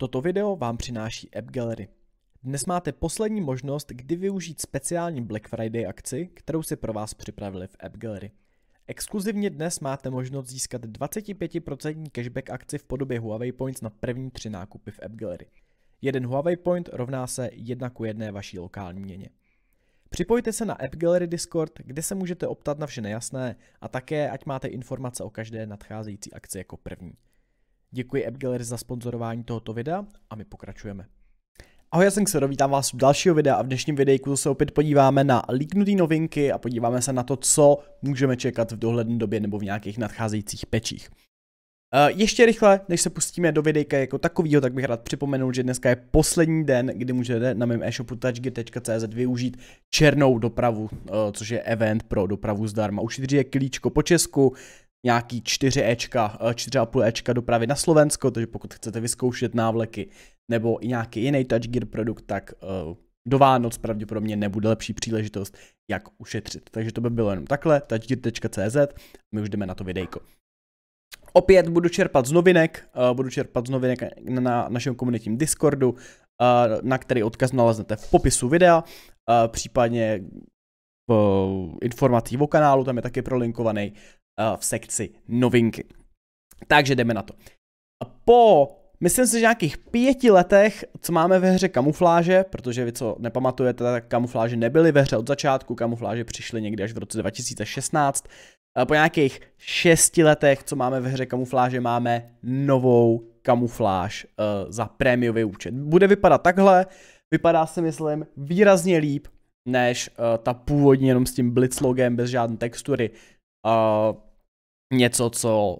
Toto video vám přináší App Gallery. Dnes máte poslední možnost, kdy využít speciální Black Friday akci, kterou si pro vás připravili v App Gallery. Exkluzivně dnes máte možnost získat 25% cashback akci v podobě Huawei Points na první tři nákupy v App Gallery. Jeden Huawei Point rovná se jedna ku jedné vaší lokální měně. Připojte se na App Gallery Discord, kde se můžete optat na vše nejasné a také, ať máte informace o každé nadcházející akci jako první. Děkuji AppGallery za sponzorování tohoto videa a my pokračujeme. Ahoj, já jsem Xero, vítám vás u dalšího videa a v dnešním videjku se opět podíváme na líknutý novinky a podíváme se na to, co můžeme čekat v dohledné době nebo v nějakých nadcházejících pečích. Eh, ještě rychle, než se pustíme do videjka jako takového, tak bych rád připomenul, že dneska je poslední den, kdy můžete na mém e-shopu touchgear.cz využít černou dopravu, eh, což je event pro dopravu zdarma. Už je klíčko po Česku, nějaký 4 Ečka, 4,5 eh, Ečka dopravy na Slovensko, takže pokud chcete vyzkoušet návleky nebo i nějaký jiný Touch Gear produkt, tak eh, do Vánoc pravděpodobně nebude lepší příležitost, jak ušetřit. Takže to by bylo jenom takhle, touchgear.cz, my už jdeme na to videjko. Opět budu čerpat z novinek, eh, budu čerpat z novinek na, našem komunitním Discordu, na který odkaz naleznete v popisu videa, případně v informací o kanálu, tam je taky prolinkovaný. Eh, v sekci novinky. Takže jdeme na to. Po, myslím si, že nějakých pěti letech, co máme ve hře kamufláže, protože vy co nepamatujete, tak kamufláže nebyly ve hře od začátku, kamufláže přišly někdy až v roce 2016. Po nějakých šesti letech, co máme ve hře kamufláže, máme novou kamufláž uh, za prémiový účet. Bude vypadat takhle, vypadá si myslím výrazně líp, než uh, ta původní jenom s tím blitz logem bez žádné textury. Uh, něco, co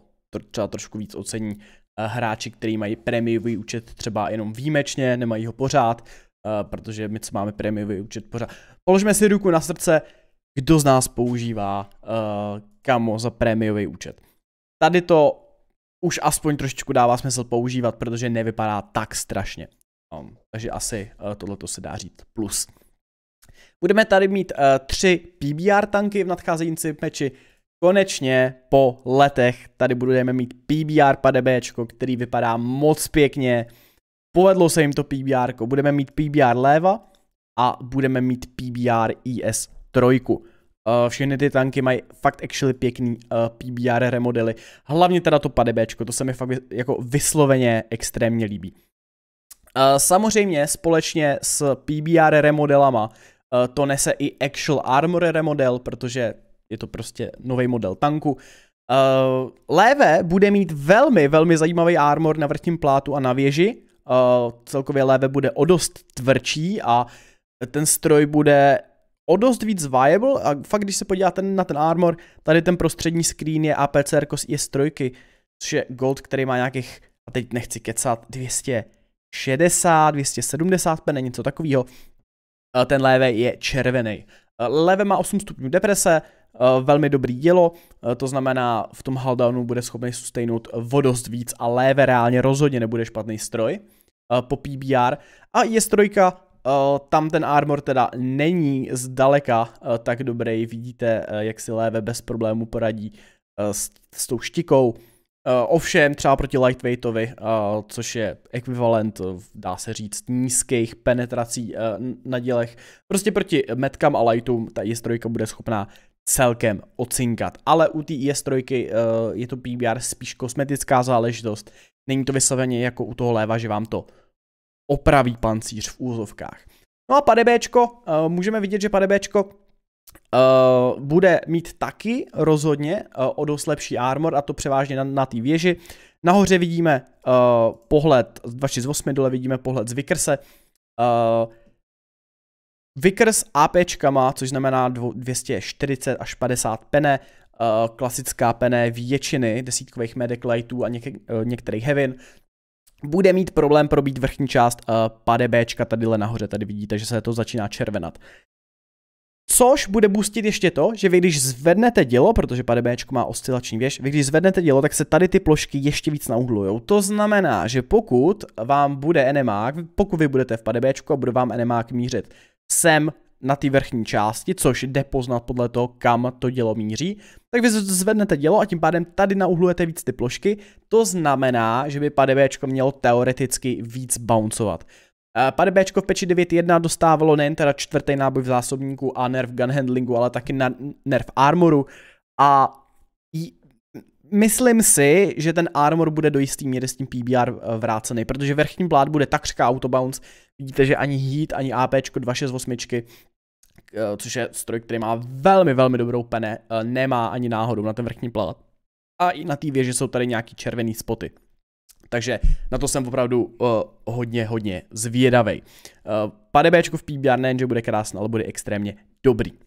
třeba trošku víc ocení eh, hráči, který mají prémiový účet třeba jenom výjimečně, nemají ho pořád, eh, protože my co máme prémiový účet pořád. Položme si ruku na srdce, kdo z nás používá eh, kamo za prémiový účet. Tady to už aspoň trošičku dává smysl používat, protože nevypadá tak strašně. Um, takže asi uh, tohleto se dá říct plus. Budeme tady mít uh, tři PBR tanky v nadcházející meči. Konečně po letech tady budeme mít PBR PDB, který vypadá moc pěkně. Povedlo se jim to PBR, budeme mít PBR léva a budeme mít PBR IS 3. Všechny ty tanky mají fakt actually pěkný eh, PBR remodely. Hlavně teda to PDB, to se mi fakt jako vysloveně extrémně líbí. Eh, samozřejmě společně s PBR remodelama eh, to nese i actual armor remodel, protože je to prostě nový model tanku. Uh, léve bude mít velmi, velmi zajímavý armor na vrchním plátu a na věži. Uh, celkově léve bude o dost tvrdší a ten stroj bude o dost víc viable a fakt když se podíváte na ten armor, tady ten prostřední screen je APCR je strojky, což je gold, který má nějakých, a teď nechci kecat, 260, 270 pene, něco takového. Eh, ten léve je červený. Leve má 8 stupňů deprese, Eh, velmi dobrý dělo, eh, to znamená v tom Haldownu bude schopný sustainout vodost eh, víc a léve reálně rozhodně nebude špatný stroj po PBR a je strojka tam ten armor teda není zdaleka tak dobrý, vidíte, jak si léve bez problému poradí s, s tou štikou. Ovšem třeba proti lightweightovi, což je ekvivalent, dá se říct, nízkých penetrací na dělech, prostě proti metkám a lightům ta je strojka bude schopná celkem ocinkat. Ale u té IS3 eh, je to PBR spíš kosmetická záležitost. Není to vysloveně jako u toho léva, že vám to opraví pancíř v úzovkách. No a padebéčko, eh, můžeme vidět, že padebéčko Uh, bude mít taky rozhodně uh, o dost lepší armor a to převážně na, na té věži. Nahoře vidíme uh, pohled z 238, dole vidíme pohled z Vickerse. Uh, Vickers APčkama, což znamená 240 až 50 pene, eh, klasická pené většiny desítkových medic lightů a něk- eh, některých hevin, bude mít problém probít vrchní část uh, eh, PDBčka tadyhle nahoře, tady vidíte, že se to začíná červenat. Což bude boostit ještě to, že vy když zvednete dělo, protože PDB má oscilační věž, vy když zvednete dělo, tak se tady ty plošky ještě víc nauhlujou. To znamená, že pokud vám bude enemák, pokud vy budete v PDB, a bude vám enemák mířit sem na té vrchní části, což jde poznat podle toho, kam to dělo míří, tak vy zvednete dělo a tím pádem tady nauhlujete víc ty plošky, to znamená, že by padebéčko mělo teoreticky víc bouncovat. Eh, padebéčko v peči 9.1 dostávalo nejen teda čtvrtý náboj v zásobníku a nerv gun handlingu, ale taky na nerv armoru a Myslím si, že ten armor bude do jistý míry s tím PBR eh, vrácený, protože vrchní plát bude takřka autobounce. Vidíte, že ani heat, ani AP 268, eh, což je stroj, který má velmi, velmi dobrou pene, eh, nemá ani náhodou na ten vrchní plát. A i na té věži jsou tady nějaký červený spoty. Takže na to jsem opravdu uh, hodně, hodně zvědavý. Uh, PDBčko v PBR nejenže bude krásný, ale bude extrémně dobrý. Uh,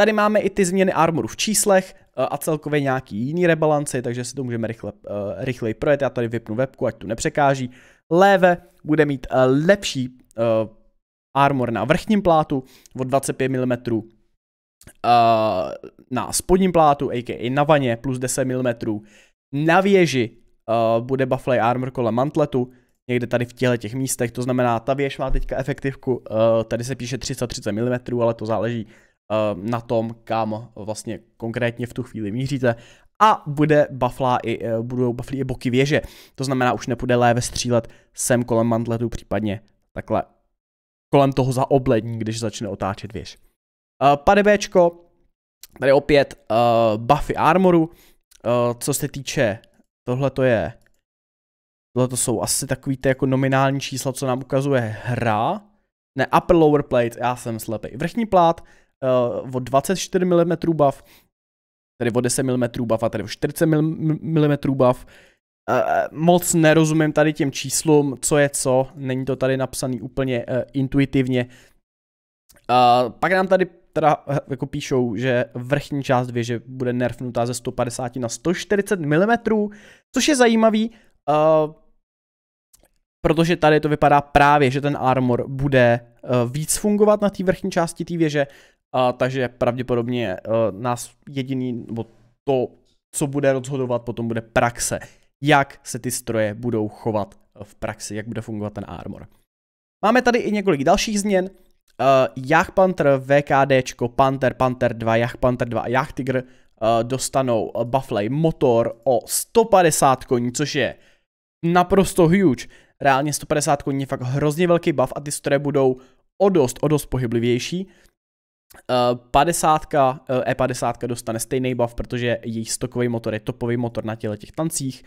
Tady máme i ty změny armoru v číslech eh, a celkově nějaký jiný rebalance, takže si to můžeme rychle, eh, rychleji projet. Já tady vypnu webku, ať tu nepřekáží. Léve bude mít eh, lepší armor na vrchním plátu od 25 mm na spodním plátu, a.k.a. na vaně, plus 10 mm. Na věži bude Buffalo Armor kolem mantletu, někde tady v těle těch místech, to znamená, ta věž má teďka efektivku, tady se píše 30-30 mm, ale to záleží Eh, na tom, kam vlastně konkrétně v tu chvíli míříte a bude bafla i, eh, budou baflí i boky věže. To znamená, už nepůjde léve střílet sem kolem mantletu, případně takhle kolem toho za oblední, když začne otáčet věž. Eh, Bčko, tady opět uh, buffy armoru, uh, co se týče, tohle to je, tohle to jsou asi takový ty jako nominální čísla, co nám ukazuje hra, ne upper lower plate, já jsem slepý, vrchní plát, uh, o 24 mm bav, tady o 10 mm bav a tady o 40 mm bav. Uh, moc nerozumím tady těm číslům, co je co, není to tady napsaný úplně uh, intuitivně. Uh, pak nám tady teda jako píšou, že vrchní část věže bude nerfnutá ze 150 na 140 mm, což je zajímavý, uh, protože tady to vypadá právě, že ten armor bude víc fungovat na té vrchní části té věže a, takže pravděpodobně uh, nás jediný, nebo to, co bude rozhodovat, potom bude praxe. Jak se ty stroje budou chovat v praxi, jak bude fungovat ten armor. Máme tady i několik dalších změn. Uh, Panther, VKD, Panther, Panther 2, Panther 2 a Tiger uh, dostanou Buffley motor o 150 koní, což je naprosto huge. Reálně 150 koní je fakt hrozně velký buff a ty stroje budou o dost, o dost pohyblivější. 50, eh, E50 eh, e dostane stejný buff, protože její stokový motor je topový motor na těle těch tancích.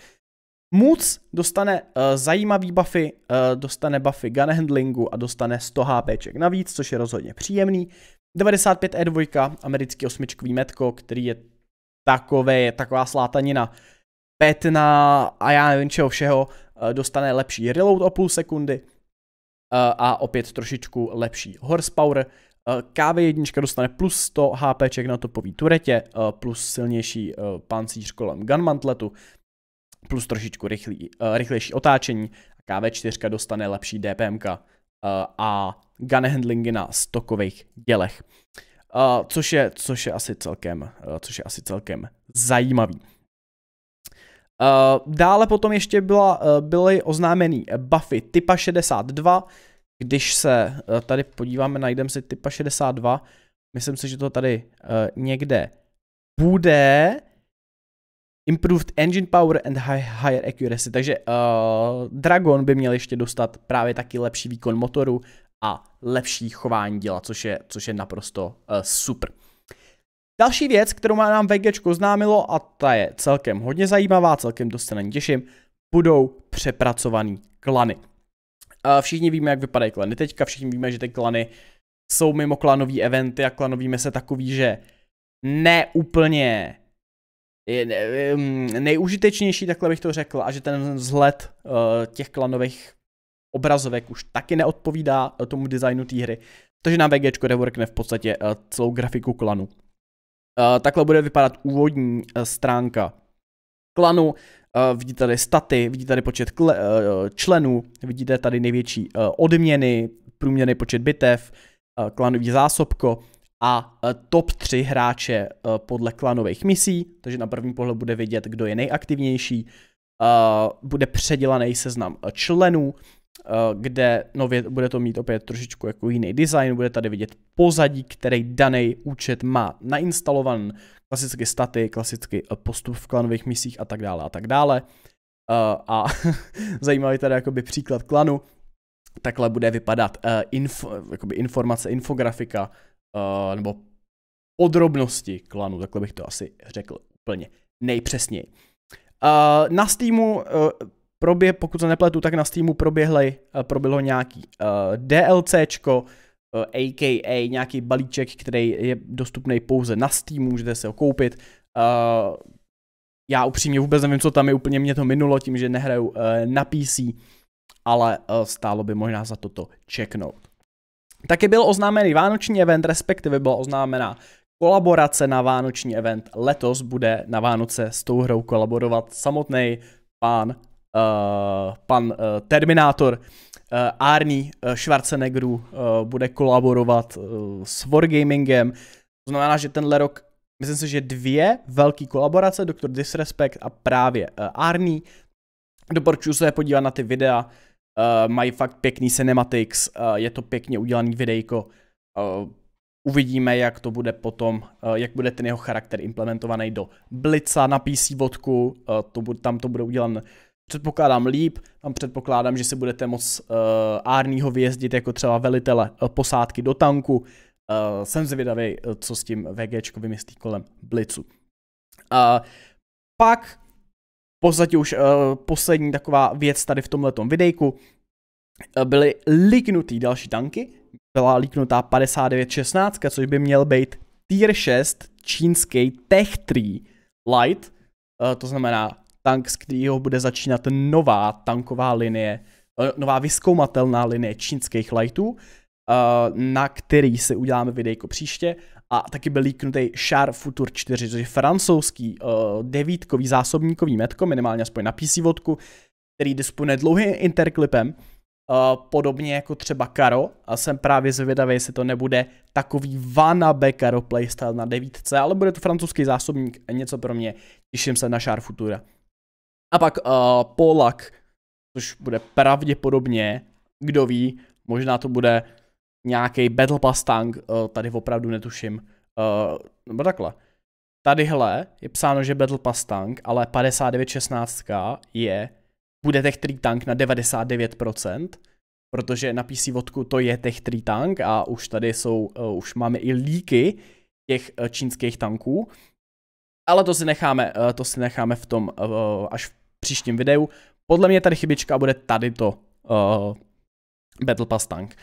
Moods dostane uh, zajímavý buffy, uh, dostane buffy gun handlingu a dostane 100 HP navíc, což je rozhodně příjemný. 95 E2, americký osmičkový metko, který je takové, taková slátanina petna a já nevím čeho všeho, uh, dostane lepší reload o půl sekundy uh, a opět trošičku lepší horsepower. Eh, KV1 dostane plus 100 HPček na topový turetě, eh, plus silnější eh, pancíř kolem gunmantletu, plus trošičku rychlý, rychlejší otáčení. KV4 dostane lepší DPMK a gun handlingy na stokových dělech. Což je, což je, asi, celkem, což je asi celkem zajímavý. Dále potom ještě byla, byly oznámeny buffy typa 62, když se eh, tady podíváme, najdeme si typa 62, myslím si, že to tady uh, někde bude. Improved engine power and high, higher accuracy, takže uh, Dragon by měl ještě dostat právě taky lepší výkon motoru a lepší chování děla, což je, což je naprosto uh, super. Další věc, kterou nám VG známilo a ta je celkem hodně zajímavá, celkem dost se na ní těším, budou přepracovaný klany. A všichni víme, jak vypadají klany teďka, všichni víme, že ty klany jsou mimo klanový eventy a klanovíme se takový, že neúplně je ne, nejúžitečnější, takhle bych to řekl, a že ten vzhled uh, těch klanových obrazovek už taky neodpovídá uh, tomu designu té hry, takže nám VG reworkne v podstatě uh, celou grafiku klanu. Takhle bude vypadat úvodní stránka klanu, Uh, eh, vidíte tady staty, vidíte tady počet kle, uh, členů, vidíte tady největší uh, odměny, průměrný počet bitev, uh, klanový zásobko a uh, top 3 hráče uh, podle klanových misí, takže na první pohled bude vidět, kdo je nejaktivnější, uh, bude předělaný seznam členů, Eh, kde nově bude to mít opět trošičku jako jiný design, bude tady vidět pozadí, který daný účet má nainstalovan, klasicky staty, klasicky eh, postup v klanových misích a tak dále a tak dále. Eh, a zajímavý tady jakoby příklad klanu, takhle bude vypadat info, jakoby informace, infografika nebo podrobnosti klanu, takhle bych to asi řekl úplně nejpřesněji. Na Steamu probě, pokud se nepletu, tak na Steamu proběhly, eh, proběhlo nějaký uh, eh, DLCčko, uh, eh, aka nějaký balíček, který je dostupný pouze na Steamu, můžete se ho koupit. Uh, já upřímně vůbec nevím, co tam je, úplně mě to minulo tím, že nehraju uh, na PC, ale uh, stálo by možná za toto čeknout. Taky byl oznámený vánoční event, respektive byla oznámená kolaborace na vánoční event. Letos bude na Vánoce s tou hrou kolaborovat samotný pán Eh, pan uh, Terminátor. Uh, Arnie uh, uh, bude kolaborovat uh, s Wargamingem. To znamená, že tenhle rok, myslím si, že dvě velké kolaborace, Dr. Disrespect a právě uh, Arnie. Doporučuji se podívat na ty videa, uh, mají fakt pěkný cinematics, uh, je to pěkně udělaný videjko. Uh, uvidíme, jak to bude potom, jak bude ten jeho charakter implementovaný do Blitza na PC vodku, to, tam to bude udělan předpokládám líp, tam předpokládám, že se budete moc uh, eh, árního vyjezdit jako třeba velitele eh, posádky do tanku. Uh, jsem zvědavý, co s tím VGčko vymyslí kolem Blicu. Uh, pak v podstatě už uh, poslední taková věc tady v tomhletom videjku uh, byly liknutý další tanky. Byla líknutá 5916, což by měl být Tier 6 čínský Tech 3 Light, uh, to znamená tank, z kterého bude začínat nová tanková linie, eh, nová vyskoumatelná linie čínských lightů, eh, na který si uděláme videjko příště a taky byl líknutý Char Futur 4, což je francouzský eh, devítkový zásobníkový metko, minimálně aspoň na PC vodku, který disponuje dlouhým interklipem, podobně jako třeba Karo a jsem právě zvědavý, jestli to nebude takový vanabe Karo playstyle na devítce, ale bude to francouzský zásobník, něco pro mě, těším se na Char Futura. A pak uh, Polak, což bude pravděpodobně, kdo ví, možná to bude nějaký Battle Pass tank, uh, tady opravdu netuším. Uh, nebo takhle. Tadyhle je psáno, že Battle Pass tank, ale 5916 je, bude tech 3 tank na 99%, protože na PC vodku to je tech 3 tank a už tady jsou, uh, už máme i líky těch uh, čínských tanků. Ale to si necháme, uh, to si necháme v tom, uh, až v příštím videu. Podle mě tady chybička bude tady to uh, Battle Pass Tank.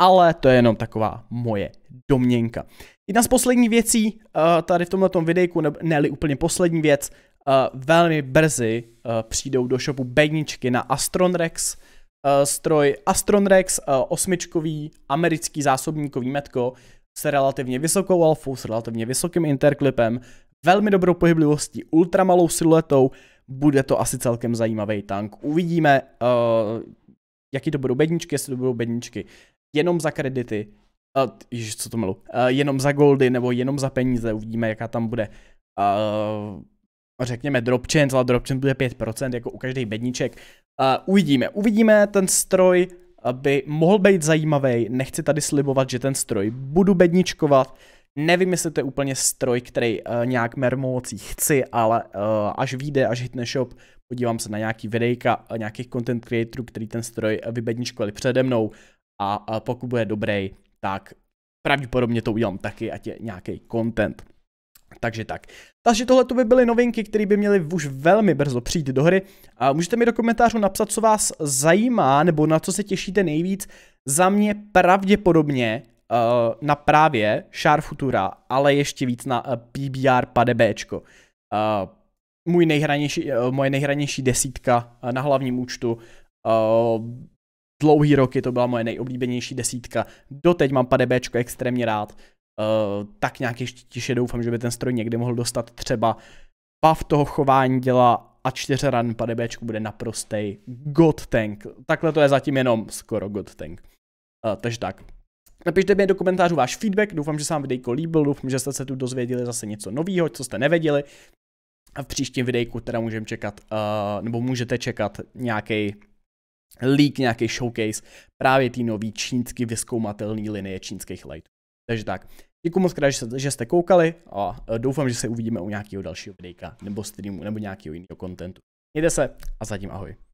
Ale to je jenom taková moje domněnka. Jedna z posledních věcí uh, tady v tomto videjku, ne úplně poslední věc, uh, velmi brzy uh, přijdou do shopu bedničky na Astronrex, uh, stroj Astronrex, uh, osmičkový americký zásobníkový metko s relativně vysokou alfou, s relativně vysokým interklipem, velmi dobrou pohyblivostí, ultramalou siluetou, bude to asi celkem zajímavý tank. Uvidíme, uh, jaký to budou bedničky, jestli to budou bedničky jenom za kredity, uh, ježiš, co to milu, uh, jenom za goldy nebo jenom za peníze, uvidíme, jaká tam bude, uh, řekněme, drop chance, ale drop chance bude 5%, jako u každý bedniček. Uh, uvidíme, uvidíme ten stroj, aby mohl být zajímavý, nechci tady slibovat, že ten stroj budu bedničkovat, Nevím, jestli to je úplně stroj, který uh, nějak mermoucí chci, ale uh, až vyjde, až hitne shop, podívám se na nějaký videjka uh, nějakých content creatorů, který ten stroj uh, vybedničkovali přede mnou a uh, pokud bude dobrý, tak pravděpodobně to udělám taky, ať je nějaký content. Takže tak. Takže tohle to by byly novinky, které by měly už velmi brzo přijít do hry. A můžete mi do komentářů napsat, co vás zajímá, nebo na co se těšíte nejvíc. Za mě pravděpodobně na právě Shar Futura, ale ještě víc na eh, PBR Padebčko. Eh, můj nejhranější, eh, moje nejhranější desítka na hlavním účtu. Dlouhý roky to byla moje nejoblíbenější desítka. Doteď mám Padebčko extrémně rád. Tak nějak ještě tiše doufám, že by ten stroj někdy mohl dostat třeba pav toho chování dělá a ran padebečku bude naprostej god tank. Takhle to je zatím jenom skoro god tank. Uh, takže tak. Napište mi do komentářů váš feedback, doufám, že se vám videjko líbil, doufám, že jste se tu dozvěděli zase něco nového, co jste nevěděli. A v příštím videjku teda můžeme čekat, uh, nebo můžete čekat nějaký leak, nějaký showcase právě té nový čínsky vyskoumatelné linie čínských lightů. Takže tak, děkuji moc krát, že jste koukali a eh, doufám, že se uvidíme u nějakého dalšího videjka nebo streamu nebo nějakého jiného kontentu. Mějte se a zatím ahoj.